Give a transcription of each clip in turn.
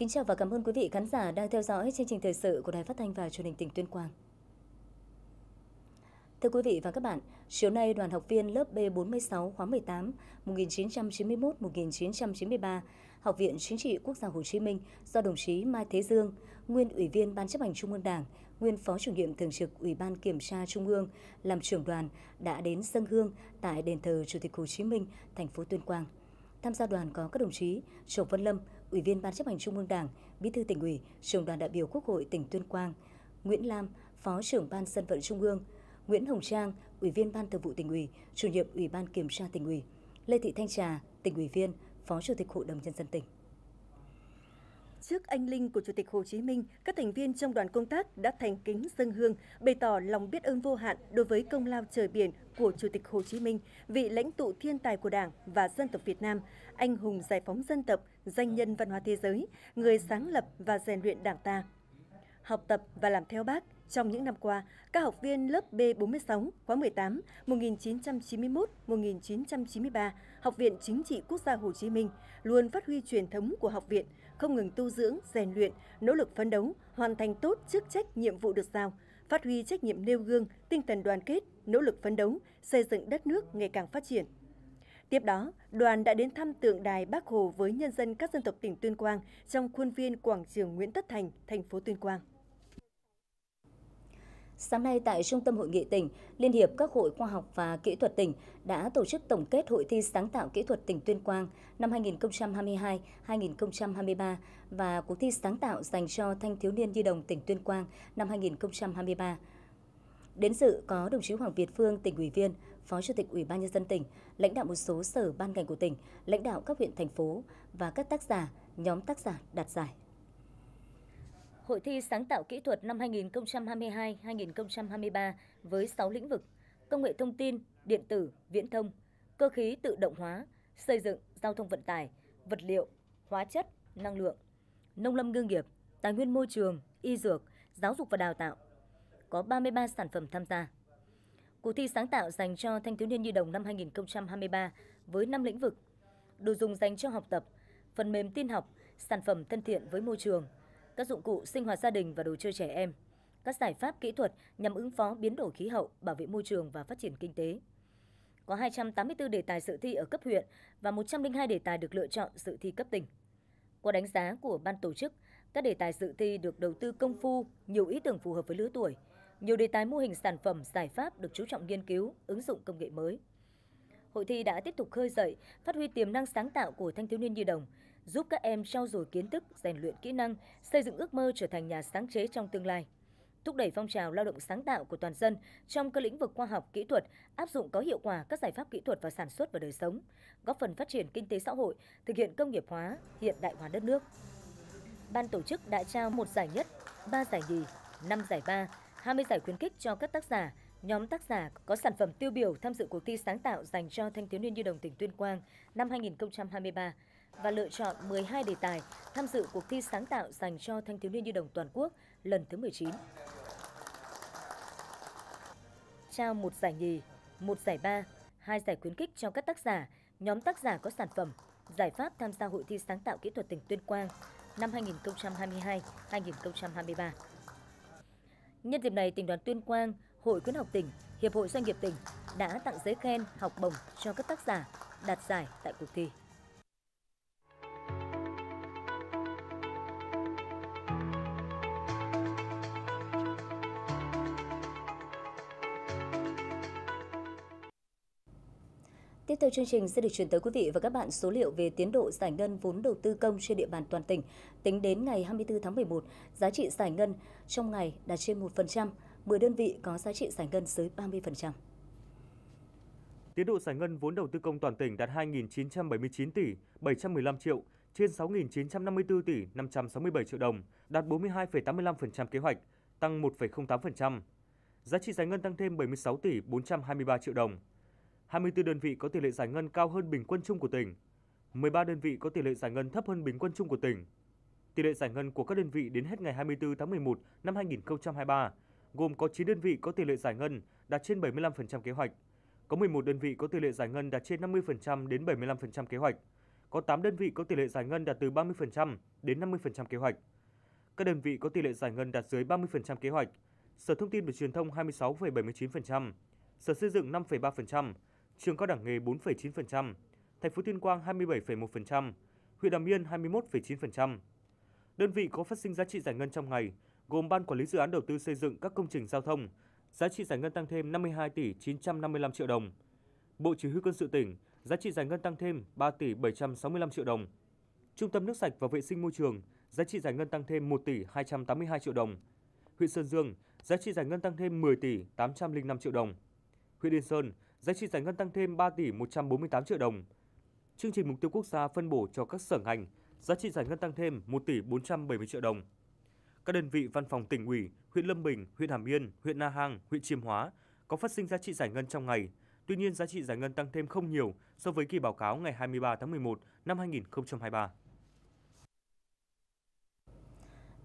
Kính chào và cảm ơn quý vị khán giả đang theo dõi chương trình thời sự của Đài Phát thanh và Truyền hình tỉnh Tuyên Quang. Thưa quý vị và các bạn, chiều nay đoàn học viên lớp B46 khóa 18 1991-1993, Học viện Chính trị Quốc gia Hồ Chí Minh do đồng chí Mai Thế Dương, nguyên Ủy viên Ban chấp hành Trung ương Đảng, nguyên Phó chủ nhiệm thường trực Ủy ban Kiểm tra Trung ương làm trưởng đoàn đã đến dân hương tại đền thờ Chủ tịch Hồ Chí Minh, thành phố Tuyên Quang. Tham gia đoàn có các đồng chí Trần Văn Lâm, Ủy viên Ban chấp hành Trung ương Đảng, Bí thư tỉnh ủy, trưởng đoàn đại biểu Quốc hội tỉnh Tuyên Quang, Nguyễn Lam, Phó trưởng Ban dân vận Trung ương, Nguyễn Hồng Trang, Ủy viên Ban thường vụ tỉnh ủy, chủ nhiệm Ủy ban kiểm tra tỉnh ủy, Lê Thị Thanh Trà, tỉnh ủy viên, Phó Chủ tịch Hội đồng Nhân dân tỉnh trước anh linh của Chủ tịch Hồ Chí Minh, các thành viên trong đoàn công tác đã thành kính dâng hương, bày tỏ lòng biết ơn vô hạn đối với công lao trời biển của Chủ tịch Hồ Chí Minh, vị lãnh tụ thiên tài của Đảng và dân tộc Việt Nam, anh hùng giải phóng dân tộc, danh nhân văn hóa thế giới, người sáng lập và rèn luyện Đảng ta. Học tập và làm theo bác, trong những năm qua, các học viên lớp B46 khóa 18 1991-1993, Học viện Chính trị Quốc gia Hồ Chí Minh luôn phát huy truyền thống của học viện, không ngừng tu dưỡng, rèn luyện, nỗ lực phấn đấu, hoàn thành tốt chức trách nhiệm vụ được giao, phát huy trách nhiệm nêu gương, tinh thần đoàn kết, nỗ lực phấn đấu, xây dựng đất nước ngày càng phát triển. Tiếp đó, đoàn đã đến thăm tượng đài Bác Hồ với nhân dân các dân tộc tỉnh Tuyên Quang trong khuôn viên quảng trường Nguyễn Tất Thành, thành phố Tuyên Quang. Sáng nay tại Trung tâm Hội nghị tỉnh, Liên hiệp các hội khoa học và kỹ thuật tỉnh đã tổ chức tổng kết Hội thi sáng tạo kỹ thuật tỉnh Tuyên Quang năm 2022-2023 và cuộc thi sáng tạo dành cho thanh thiếu niên di đồng tỉnh Tuyên Quang năm 2023. Đến dự có đồng chí Hoàng Việt Phương, tỉnh ủy viên, Phó Chủ tịch Ủy ban Nhân dân tỉnh, lãnh đạo một số sở ban ngành của tỉnh, lãnh đạo các huyện, thành phố và các tác giả, nhóm tác giả đạt giải. Hội thi sáng tạo kỹ thuật năm 2022-2023 với 6 lĩnh vực: công nghệ thông tin, điện tử, viễn thông, cơ khí tự động hóa, xây dựng, giao thông vận tải, vật liệu, hóa chất, năng lượng, nông lâm ngư nghiệp, tài nguyên môi trường, y dược, giáo dục và đào tạo. Có 33 sản phẩm tham gia. Cuộc thi sáng tạo dành cho thanh thiếu niên nhi đồng năm 2023 với 5 lĩnh vực: đồ dùng dành cho học tập, phần mềm tin học, sản phẩm thân thiện với môi trường, các dụng cụ sinh hoạt gia đình và đồ chơi trẻ em, các giải pháp kỹ thuật nhằm ứng phó biến đổi khí hậu, bảo vệ môi trường và phát triển kinh tế. Có 284 đề tài dự thi ở cấp huyện và 102 đề tài được lựa chọn dự thi cấp tỉnh. Qua đánh giá của ban tổ chức, các đề tài dự thi được đầu tư công phu, nhiều ý tưởng phù hợp với lứa tuổi, nhiều đề tài mô hình sản phẩm, giải pháp được chú trọng nghiên cứu, ứng dụng công nghệ mới. Hội thi đã tiếp tục khơi dậy, phát huy tiềm năng sáng tạo của thanh thiếu niên nhi đồng, giúp các em trau dồi kiến thức, rèn luyện kỹ năng, xây dựng ước mơ trở thành nhà sáng chế trong tương lai. Thúc đẩy phong trào lao động sáng tạo của toàn dân trong các lĩnh vực khoa học, kỹ thuật, áp dụng có hiệu quả các giải pháp kỹ thuật vào sản xuất và đời sống, góp phần phát triển kinh tế xã hội, thực hiện công nghiệp hóa, hiện đại hóa đất nước. Ban tổ chức đã trao một giải nhất, 3 giải nhì, 5 giải ba, 20 giải khuyến khích cho các tác giả, nhóm tác giả có sản phẩm tiêu biểu tham dự cuộc thi sáng tạo dành cho thanh thiếu niên nhi đồng tỉnh Tuyên Quang năm 2023 và lựa chọn 12 đề tài tham dự cuộc thi sáng tạo dành cho thanh thiếu niên nhi đồng toàn quốc lần thứ 19. Trao một giải nhì, một giải ba, hai giải khuyến khích cho các tác giả, nhóm tác giả có sản phẩm, giải pháp tham gia hội thi sáng tạo kỹ thuật tỉnh Tuyên Quang năm 2022-2023. Nhân dịp này, tỉnh đoàn Tuyên Quang, Hội khuyến học tỉnh, Hiệp hội Doanh nghiệp tỉnh đã tặng giấy khen học bổng cho các tác giả đạt giải tại cuộc thi. theo chương trình sẽ được chuyển tới quý vị và các bạn số liệu về tiến độ giải ngân vốn đầu tư công trên địa bàn toàn tỉnh. Tính đến ngày 24 tháng 11, giá trị giải ngân trong ngày đạt trên 1%, 10 đơn vị có giá trị giải ngân dưới 30%. Tiến độ giải ngân vốn đầu tư công toàn tỉnh đạt 2.979 tỷ 715 triệu, trên 6.954 tỷ 567 triệu đồng, đạt 42,85% kế hoạch, tăng 1,08%. Giá trị giải ngân tăng thêm 76 tỷ 423 triệu đồng, 24 đơn vị có tỷ lệ giải ngân cao hơn bình quân chung của tỉnh, 13 đơn vị có tỷ lệ giải ngân thấp hơn bình quân chung của tỉnh. Tỷ lệ giải ngân của các đơn vị đến hết ngày 24 tháng 11 năm 2023 gồm có 9 đơn vị có tỷ lệ giải ngân đạt trên 75% kế hoạch, có 11 đơn vị có tỷ lệ giải ngân đạt trên 50% đến 75% kế hoạch, có 8 đơn vị có tỷ lệ giải ngân đạt từ 30% đến 50% kế hoạch. Các đơn vị có tỷ lệ giải ngân đạt dưới 30% kế hoạch, Sở Thông tin và Truyền thông 26,79%, Sở Xây dựng 5,3%, trường cao đẳng nghề 4,9%, thành phố Tuyên Quang 27,1%, huyện Đàm Yên 21,9%. Đơn vị có phát sinh giá trị giải ngân trong ngày gồm Ban Quản lý Dự án Đầu tư xây dựng các công trình giao thông, giá trị giải ngân tăng thêm 52 tỷ 955 triệu đồng. Bộ Chỉ huy quân sự tỉnh, giá trị giải ngân tăng thêm 3 tỷ 765 triệu đồng. Trung tâm nước sạch và vệ sinh môi trường, giá trị giải ngân tăng thêm 1 tỷ 282 triệu đồng. Huyện Sơn Dương, giá trị giải ngân tăng thêm 10 tỷ 805 triệu đồng huyện Yên Sơn, giá trị giải ngân tăng thêm 3 tỷ 148 triệu đồng. Chương trình mục tiêu quốc gia phân bổ cho các sở ngành, giá trị giải ngân tăng thêm 1 tỷ 470 triệu đồng. Các đơn vị văn phòng tỉnh ủy, huyện Lâm Bình, huyện Hàm Yên, huyện Na Hàng, huyện Chiêm Hóa có phát sinh giá trị giải ngân trong ngày. Tuy nhiên, giá trị giải ngân tăng thêm không nhiều so với kỳ báo cáo ngày 23 tháng 11 năm 2023.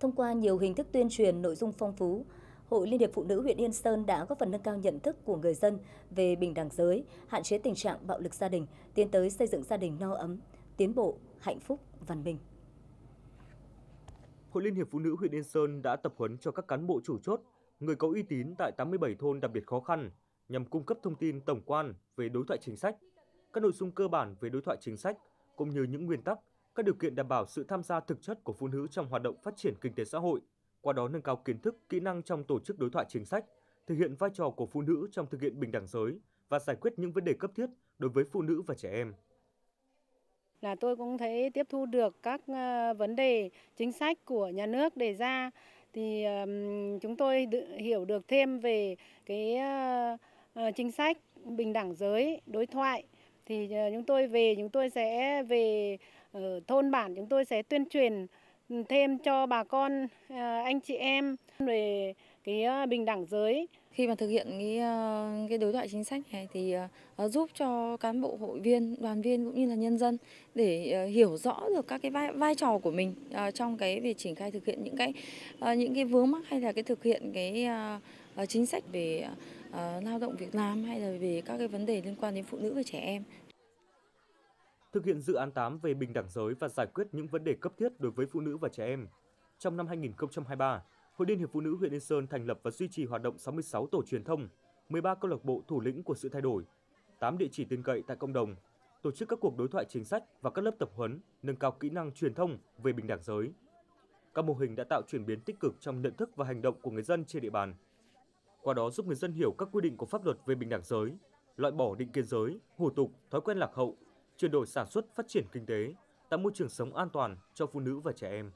Thông qua nhiều hình thức tuyên truyền nội dung phong phú, Hội Liên hiệp Phụ nữ huyện Yên Sơn đã góp phần nâng cao nhận thức của người dân về bình đẳng giới, hạn chế tình trạng bạo lực gia đình, tiến tới xây dựng gia đình no ấm, tiến bộ, hạnh phúc, văn minh. Hội Liên hiệp Phụ nữ huyện Yên Sơn đã tập huấn cho các cán bộ chủ chốt, người có uy tín tại 87 thôn đặc biệt khó khăn nhằm cung cấp thông tin tổng quan về đối thoại chính sách, các nội dung cơ bản về đối thoại chính sách cũng như những nguyên tắc, các điều kiện đảm bảo sự tham gia thực chất của phụ nữ trong hoạt động phát triển kinh tế xã hội – qua đó nâng cao kiến thức, kỹ năng trong tổ chức đối thoại chính sách, thực hiện vai trò của phụ nữ trong thực hiện bình đẳng giới và giải quyết những vấn đề cấp thiết đối với phụ nữ và trẻ em là tôi cũng thấy tiếp thu được các ờ, vấn đề chính sách của nhà nước đề ra thì chúng tôi hiểu được thêm về cái ờ, ờ, chính sách bình đẳng giới đối thoại thì chúng tôi về chúng tôi sẽ về ở thôn bản chúng tôi sẽ tuyên truyền thêm cho bà con à, anh chị em về cái à, bình đẳng giới. Khi mà thực hiện cái à, cái đối thoại chính sách này thì giúp cho cán bộ hội viên, đoàn viên cũng như là nhân dân để hiểu rõ được các cái vai vai trò của mình trong cái việc triển khai thực hiện những cái những cái vướng mắc hay là cái thực hiện cái chính sách về lao động việc làm hay là về các cái vấn đề liên quan đến phụ nữ và trẻ em thực hiện dự án 8 về bình đẳng giới và giải quyết những vấn đề cấp thiết đối với phụ nữ và trẻ em. Trong năm 2023, Hội Liên hiệp Phụ nữ huyện Yên Sơn thành lập và duy trì hoạt động 66 tổ truyền thông, 13 câu lạc bộ thủ lĩnh của sự thay đổi, 8 địa chỉ tin cậy tại cộng đồng, tổ chức các cuộc đối thoại chính sách và các lớp tập huấn nâng cao kỹ năng truyền thông về bình đẳng giới. Các mô hình đã tạo chuyển biến tích cực trong nhận thức và hành động của người dân trên địa bàn. Qua đó giúp người dân hiểu các quy định của pháp luật về bình đẳng giới, loại bỏ định kiến giới, hủ tục, thói quen lạc hậu chuyển đổi sản xuất phát triển kinh tế, tạo môi trường sống an toàn cho phụ nữ và trẻ em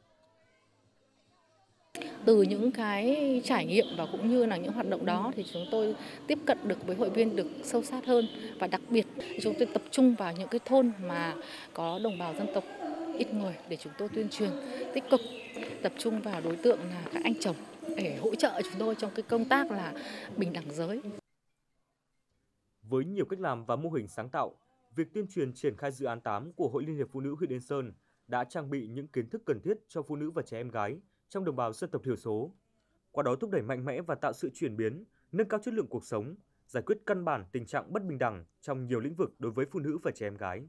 từ những cái trải nghiệm và cũng như là những hoạt động đó thì chúng tôi tiếp cận được với hội viên được sâu sát hơn và đặc biệt chúng tôi tập trung vào những cái thôn mà có đồng bào dân tộc ít người để chúng tôi tuyên truyền tích cực tập trung vào đối tượng là các anh chồng để hỗ trợ chúng tôi trong cái công tác là bình đẳng giới. Với nhiều cách làm và mô hình sáng tạo, việc tuyên truyền triển khai dự án 8 của Hội Liên hiệp Phụ nữ huyện Yên Sơn đã trang bị những kiến thức cần thiết cho phụ nữ và trẻ em gái trong đồng bào dân tộc thiểu số. Qua đó thúc đẩy mạnh mẽ và tạo sự chuyển biến, nâng cao chất lượng cuộc sống, giải quyết căn bản tình trạng bất bình đẳng trong nhiều lĩnh vực đối với phụ nữ và trẻ em gái.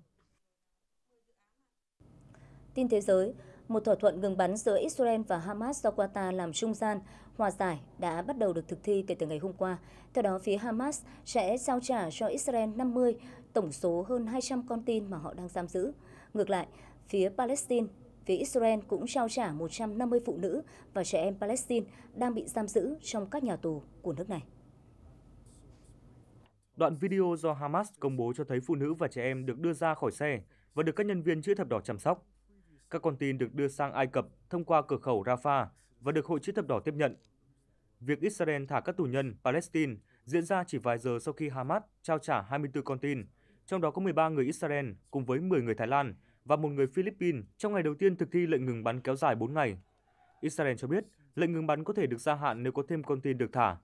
Tin thế giới, một thỏa thuận ngừng bắn giữa Israel và Hamas do Qatar làm trung gian, hòa giải đã bắt đầu được thực thi kể từ ngày hôm qua. Theo đó, phía Hamas sẽ trao trả cho Israel 50 tổng số hơn 200 con tin mà họ đang giam giữ. Ngược lại, phía Palestine, phía Israel cũng trao trả 150 phụ nữ và trẻ em Palestine đang bị giam giữ trong các nhà tù của nước này. Đoạn video do Hamas công bố cho thấy phụ nữ và trẻ em được đưa ra khỏi xe và được các nhân viên chữ thập đỏ chăm sóc. Các con tin được đưa sang Ai Cập thông qua cửa khẩu Rafah và được Hội chữ thập đỏ tiếp nhận. Việc Israel thả các tù nhân Palestine diễn ra chỉ vài giờ sau khi Hamas trao trả 24 con tin trong đó có 13 người Israel cùng với 10 người Thái Lan và một người Philippines trong ngày đầu tiên thực thi lệnh ngừng bắn kéo dài 4 ngày. Israel cho biết lệnh ngừng bắn có thể được gia hạn nếu có thêm con tin được thả,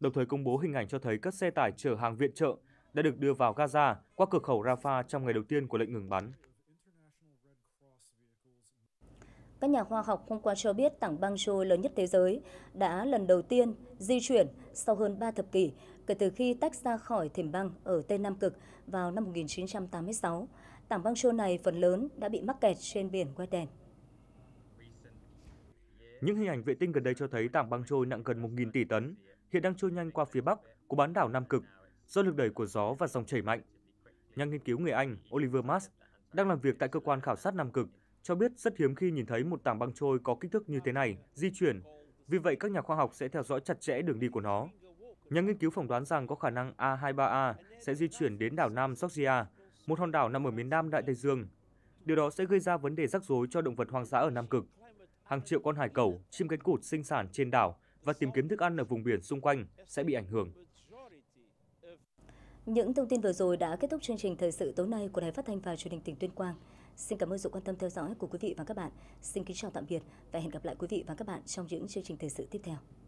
đồng thời công bố hình ảnh cho thấy các xe tải chở hàng viện trợ đã được đưa vào Gaza qua cửa khẩu Rafah trong ngày đầu tiên của lệnh ngừng bắn. Các nhà khoa học hôm qua cho biết tảng băng trôi lớn nhất thế giới đã lần đầu tiên di chuyển sau hơn 3 thập kỷ kể từ khi tách ra khỏi thềm băng ở Tây Nam Cực vào năm 1986. Tảng băng trôi này phần lớn đã bị mắc kẹt trên biển Weddell. Những hình ảnh vệ tinh gần đây cho thấy tảng băng trôi nặng gần 1.000 tỷ tấn, hiện đang trôi nhanh qua phía bắc của bán đảo Nam Cực do lực đẩy của gió và dòng chảy mạnh. Nhà nghiên cứu người Anh Oliver Mas đang làm việc tại cơ quan khảo sát Nam Cực cho biết rất hiếm khi nhìn thấy một tảng băng trôi có kích thước như thế này di chuyển, vì vậy các nhà khoa học sẽ theo dõi chặt chẽ đường đi của nó. Nhà nghiên cứu phỏng đoán rằng có khả năng A23A sẽ di chuyển đến đảo Nam Georgia, một hòn đảo nằm ở miền Nam Đại Tây Dương. Điều đó sẽ gây ra vấn đề rắc rối cho động vật hoang dã ở Nam Cực. Hàng triệu con hải cẩu, chim cánh cụt sinh sản trên đảo và tìm kiếm thức ăn ở vùng biển xung quanh sẽ bị ảnh hưởng. Những thông tin vừa rồi đã kết thúc chương trình thời sự tối nay của Đài Phát thanh và Truyền hình tỉnh Tuyên Quang. Xin cảm ơn sự quan tâm theo dõi của quý vị và các bạn. Xin kính chào tạm biệt và hẹn gặp lại quý vị và các bạn trong những chương trình thời sự tiếp theo.